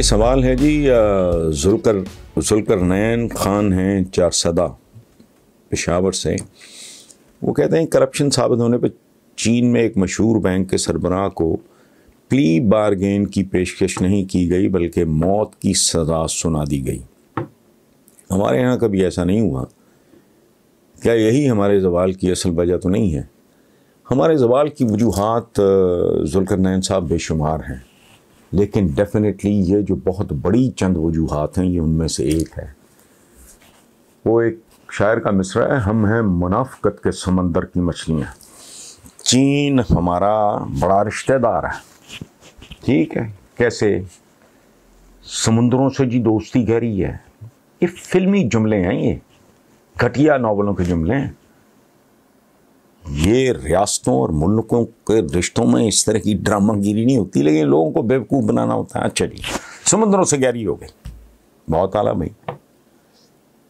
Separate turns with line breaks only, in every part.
ये सवाल है जी जुलकर जुलकर नैन खान हैं चार सदा पेशावर से वो कहते हैं करप्शन साबित होने पर चीन में एक मशहूर बैंक के सरबराह को प्ली बारगेन की पेशकश नहीं की गई बल्कि मौत की सज़ा सुना दी गई हमारे यहाँ कभी ऐसा नहीं हुआ क्या यही हमारे जवाल की असल वजह तो नहीं है हमारे जवाल की वजूहत नैन साहब बेशुमार हैं लेकिन डेफिनेटली ये जो बहुत बड़ी चंद वजूहत हैं ये उनमें से एक है वो एक शायर का मिसरा है हम हैं मुनाफ़त के समंदर की मछलियाँ चीन हमारा बड़ा रिश्तेदार है ठीक है कैसे समुद्रों से जी दोस्ती गहरी है ये फिल्मी जुमले हैं ये घटिया नावलों के जुमले हैं ये रियासतों और मुल्कों के रिश्तों में इस तरह की ड्रामागिरी नहीं होती लेकिन लोगों को बेवकूफ़ बनाना होता है अच्छा जी समुद्रों से गहरी हो गई बहुत आला भाई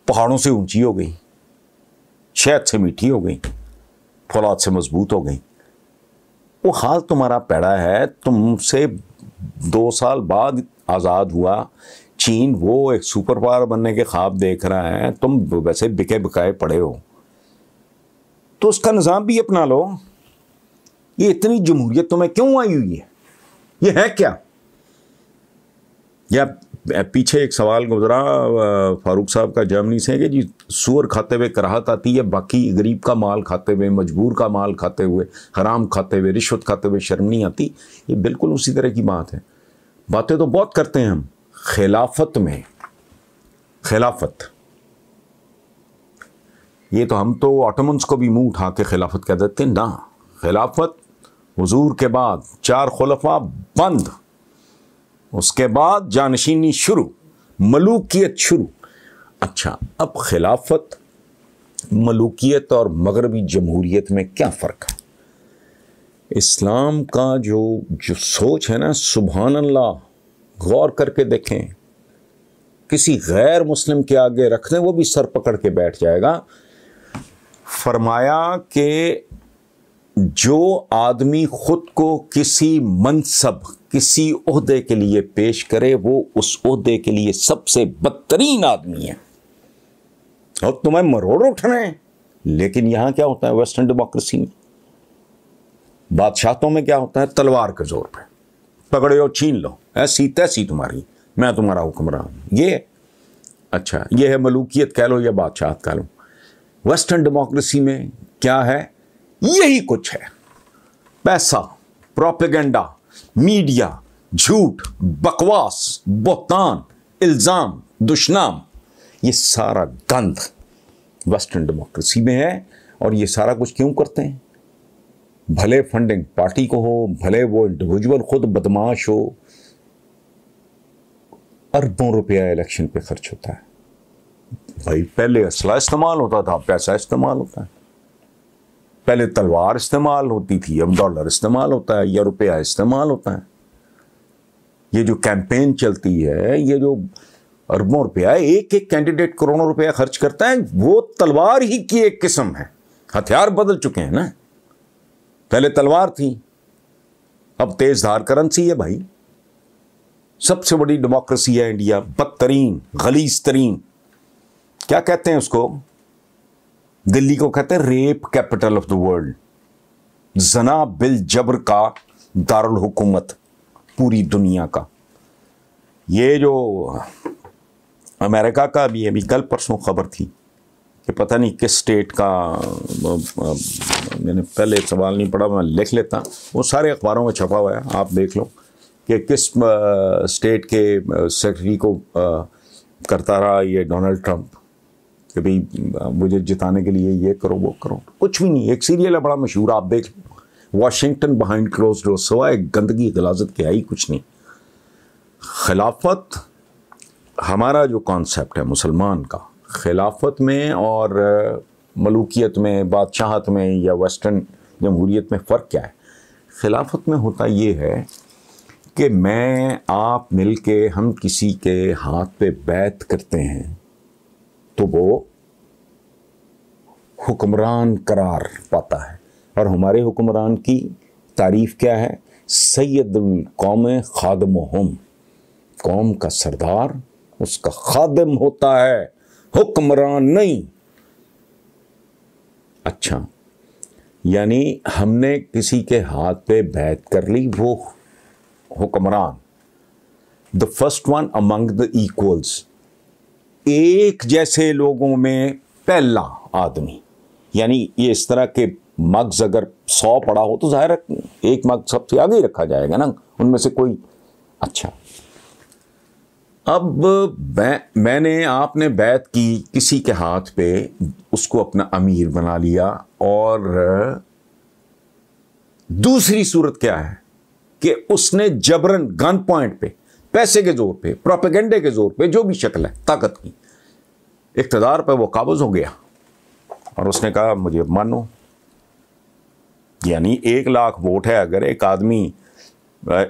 पहाड़ों से ऊंची हो गई शहद से मीठी हो गई फौलाद से मजबूत हो गई वो हाल तुम्हारा पैड़ा है तुमसे दो साल बाद आज़ाद हुआ चीन वो एक सुपर पावर बनने के ख्वाब देख रहा है तुम वैसे बिके बिकाए पड़े हो तो उसका निज़ाम भी अपना लो ये इतनी जमहूरियत तुम्हें तो क्यों आई हुई है ये है क्या या पीछे एक सवाल गुजरा फारूक साहब का जर्मनी से कि जी सुअर खाते हुए कराहत आती है बाकी गरीब का माल खाते हुए मजबूर का माल खाते हुए हराम खाते हुए रिश्वत खाते हुए शर्म नहीं आती ये बिल्कुल उसी तरह की बात है बातें तो बहुत करते हैं हम खिलाफत में खिलाफत ये तो हम तो ऑटोमन्स को भी मुंह उठा के खिलाफत कह देते ना खिलाफत हजूर के बाद चार खलफा बंद उसके बाद जानशीनी शुरू मलूकियत शुरू अच्छा अब खिलाफत मलूकियत और मगरबी जमहूरीत में क्या फ़र्क है इस्लाम का जो जो सोच है ना सुबहान अल्लाह गौर करके देखें किसी गैर मुस्लिम के आगे रख दें वो भी सर पकड़ के बैठ जाएगा फरमाया कि जो आदमी ख़ुद को किसी मनसब किसी अहदे के लिए पेश करे वो उस अहदे के लिए सबसे बदतरीन आदमी है और तुम्हें मरोड़ उठ रहे हैं लेकिन यहां क्या होता है वेस्टर्न डेमोक्रेसी में बादशाहतों में क्या होता है तलवार के जोर पे पकड़े और छीन लो ऐसी तैसी तुम्हारी मैं तुम्हारा हुक्मरान ये अच्छा ये है मलूकियत कह लो या बादशाहत कह लो वेस्टर्न डेमोक्रेसी में क्या है यही कुछ है पैसा प्रोपेगेंडा मीडिया झूठ बकवास बोहतान इल्ज़ाम दुश्नाम ये सारा गंद वेस्टर्न डेमोक्रेसी में है और ये सारा कुछ क्यों करते हैं भले फंडिंग पार्टी को हो भले वो इंडिविजुअल खुद बदमाश हो अरबों रुपया इलेक्शन पे खर्च होता है भाई पहले असला इस्तेमाल होता था पैसा इस्तेमाल होता है पहले तलवार इस्तेमाल होती थी अब डॉलर इस्तेमाल होता है या रुपया इस्तेमाल होता है ये जो कैंपेन चलती है ये जो अरबों रुपया एक एक कैंडिडेट करोड़ों रुपया खर्च करता है वो तलवार ही की एक किस्म है हथियार बदल चुके हैं ना पहले तलवार थी अब तेज धार करंसी है भाई सबसे बड़ी डेमोक्रेसी है इंडिया बदतरीन गलीज तरीन क्या कहते हैं उसको दिल्ली को कहते हैं rape capital of the world जना बिल जबर का दारुल हुकूमत पूरी दुनिया का ये जो अमेरिका का भी अभी कल परसों खबर थी कि पता नहीं किस स्टेट का मैंने पहले सवाल नहीं पढ़ा मैं लिख लेता वो सारे अखबारों में छपा हुआ है आप देख लो कि किस स्टेट के सेक्रेटरी को करता रहा ये डोनाल्ड ट्रंप कि भाई मुझे जिताने के लिए ये करो वो करो कुछ भी नहीं एक सीरियल है बड़ा मशहूर आप देख लो वाशिंगटन बहाइंड क्लोज डोर सवाए गंदगी गलाजत के आई कुछ नहीं खिलाफत हमारा जो कॉन्सेप्ट है मुसलमान का खिलाफत में और मलूकियत में बादशाहत में या वेस्टर्न जमहूरीत में फ़र्क क्या है खिलाफत में होता ये है कि मैं आप मिल के हम किसी के हाथ पे बैत करते हैं तो वो हुक्मरान करार पाता है और हमारे हुक्मरान की तारीफ क्या है सैयद कौम खादम हम कौम का सरदार उसका खादम होता है हुक्मरान नहीं अच्छा यानी हमने किसी के हाथ पे बैत कर ली वो हुक्मरान the first one among the equals एक जैसे लोगों में पहला आदमी यानी ये इस तरह के मग्ज अगर सौ पड़ा हो तो जाहिर एक मग सबसे आगे ही रखा जाएगा ना उनमें से कोई अच्छा अब मैं, मैंने आपने बैत की किसी के हाथ पे उसको अपना अमीर बना लिया और दूसरी सूरत क्या है कि उसने जबरन गन पॉइंट पे पैसे के जोर पे प्रोपेगेंडे के जोर पे जो भी शक्ल है ताकत की इकतदार पर वो काबज हो गया और उसने कहा मुझे मानो यानी एक लाख वोट है अगर एक आदमी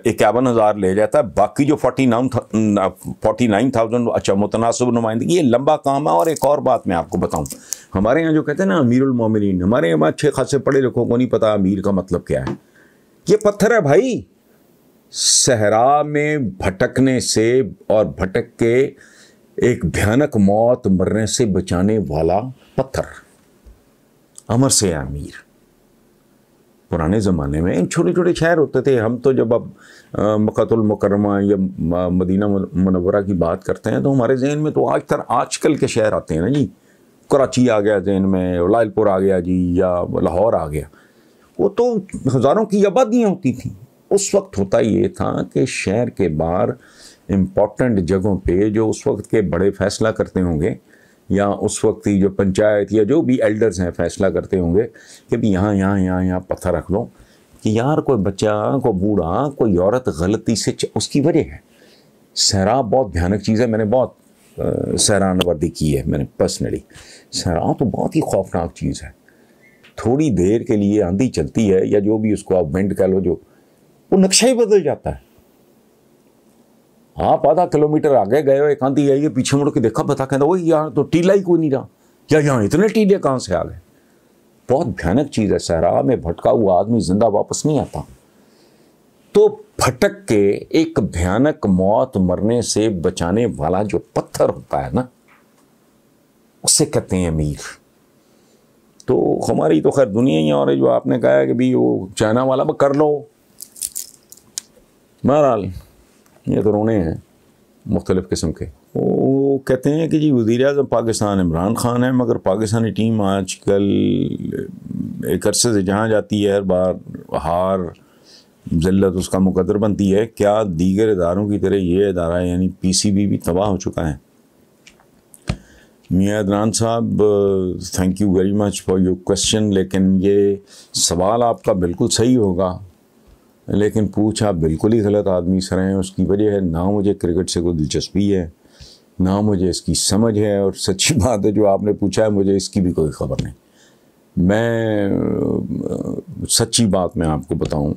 इक्यावन हज़ार ले जाता है बाकी जो forty nine forty nine thousand अच्छा मुतनासब नुमाइंदगी ये लंबा काम है और एक और बात मैं आपको बताऊं हमारे यहाँ जो कहते हैं ना अमीरमिन हमारे यहाँ अच्छे खासे पढ़े लिखों को नहीं पता अमीर का मतलब क्या है ये पत्थर है भाई सहरा में भटकने से और भटक के एक भयानक मौत मरने से बचाने वाला पत्थर अमर से आमिर पुराने ज़माने में छोटे छोटे शहर होते थे हम तो जब अब मकतुलमकरमा या मदीना मनवरा की बात करते हैं तो हमारे जहन में तो आज तक आजकल के शहर आते हैं ना जी कराची आ गया जहन में लालपुर आ गया जी या लाहौर आ गया वो तो हज़ारों की आबादियाँ होती थी उस वक्त होता ये था कि शहर के बाहर इम्पॉर्टेंट जगहों पे जो उस वक्त के बड़े फैसला करते होंगे या उस वक्त की जो पंचायत या जो भी एल्डर्स हैं फैसला करते होंगे कि भी यहाँ यहाँ यहाँ यहाँ पत्थर रख लो कि यार कोई बच्चा कोई बूढ़ा कोई औरत गलती से उसकी वजह है सैराब बहुत भयानक चीज़ है मैंने बहुत सहरानवर्दी की है मैंने पर्सनली सैराब तो बहुत ही खौफनाक चीज़ है थोड़ी देर के लिए आंधी चलती है या जो भी उसको आप विंड कह लो जो वो नक्शा ही बदल जाता है आप आधा किलोमीटर आगे गए हो एक आंधी आई है पीछे मुड़ के देखा पता कहता वही यहाँ तो टीला ही कोई नहीं रहा या यहाँ इतने टीले कहाँ से आ गए बहुत भयानक चीज़ है सहरा में भटका हुआ आदमी जिंदा वापस नहीं आता तो भटक के एक भयानक मौत मरने से बचाने वाला जो पत्थर होता है ना उसे कहते हैं अमीर तो हमारी तो खैर दुनिया ही और है जो आपने कहा है कि भाई वो चाइना वाला कर लो बहरहाल ये तो रोने हैं मुख्तलिफ़ किस्म के वो कहते हैं कि जी वज़ी अजम पाकिस्तान इमरान ख़ान है मगर पाकिस्तानी टीम आज कल एक अरसे से जहाँ जाती है हर बार हार जिल्लत उसका मुकदर बनती है क्या दीगर इदारों की तरह ये इदारा यानी पी सी बी भी तबाह हो चुका है मियाँ अदनान साहब thank you very much for your question लेकिन ये सवाल आपका बिल्कुल सही होगा लेकिन पूछा बिल्कुल ही गलत आदमी से रहे हैं उसकी वजह है ना मुझे क्रिकेट से कोई दिलचस्पी है ना मुझे इसकी समझ है और सच्ची बात है जो आपने पूछा है मुझे इसकी भी कोई खबर नहीं मैं सच्ची बात मैं आपको बताऊं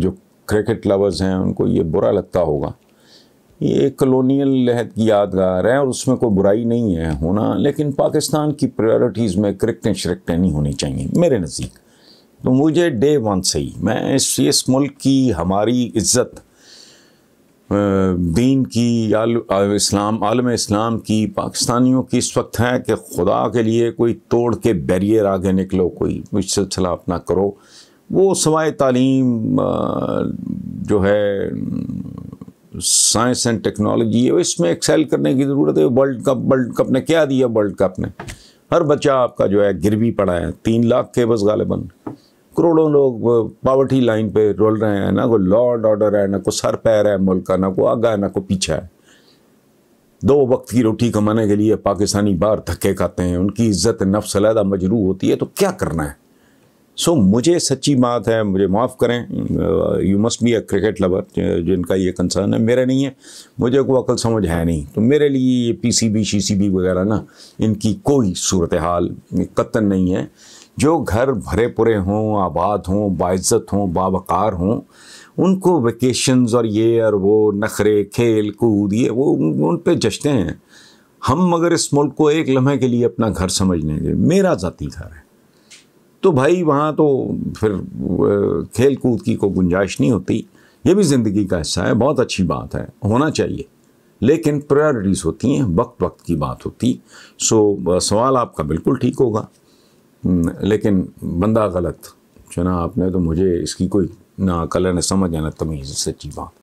जो क्रिकेट लवर्स हैं उनको ये बुरा लगता होगा ये एक कलोनियल लहद की यादगार है और उसमें कोई बुराई नहीं है होना लेकिन पाकिस्तान की प्रायोरिटीज़ में क्रिकटें श्रिकटें नहीं होनी चाहिए मेरे नज़दीक तो मुझे डे वन से ही मैं इस इस मुल्क की हमारी इज्जत दीन की आल, इस्लाम आलम इस्लाम की पाकिस्तानियों की इस वक्त है कि खुदा के लिए कोई तोड़ के बैरियर आगे निकलो कोई सिलसिला अपना करो वो सवाए तालीम जो है साइंस एंड टेक्नोलॉजी है इसमें एक्सेल करने की ज़रूरत है वर्ल्ड कप वर्ल्ड कप ने क्या दिया वर्ल्ड कप ने हर बच्चा आपका जो है गिरवी पड़ा है तीन लाख के बस गालिबन करोड़ों लोग पावर्टी लाइन पे रोल रहे हैं ना को लॉ एंड ऑर्डर है ना को सर पैर है मुल्क का ना को आगा है ना को पीछा है दो वक्त की रोटी कमाने के लिए पाकिस्तानी बाहर धक्के खाते हैं उनकी इज्जत नफसलैदा मजरू होती है तो क्या करना है सो so, मुझे सच्ची बात है मुझे माफ़ करें you must be a cricket lover जिनका ये कंसर्न है मेरा नहीं है मुझे कोई अकल समझ है नहीं तो मेरे लिए ये पी सी बी शी सी बी वगैरह ना इनकी कोई सूरत हाल कतन नहीं है जो घर भरे पूरे हों आबाद हों बाज़त हों बावकार हों उनको वेकेशंस और ये और वो नखरे खेल कूद ये वो उन पर जश्ते हैं हम मगर इस मुल्क को एक लम्हे के लिए अपना घर समझ लेंगे मेरा ज़ाती घर है तो भाई वहाँ तो फिर खेल कूद की कोई गुंजाइश नहीं होती ये भी ज़िंदगी का हिस्सा है बहुत अच्छी बात है होना चाहिए लेकिन प्रायोरिटीज़ होती हैं वक्त वक्त की बात होती सो सवाल आपका बिल्कुल ठीक होगा हम्म, लेकिन बंदा गलत चुना आपने तो मुझे इसकी कोई ना कलर न समझ आना तमीज़ सच्ची बात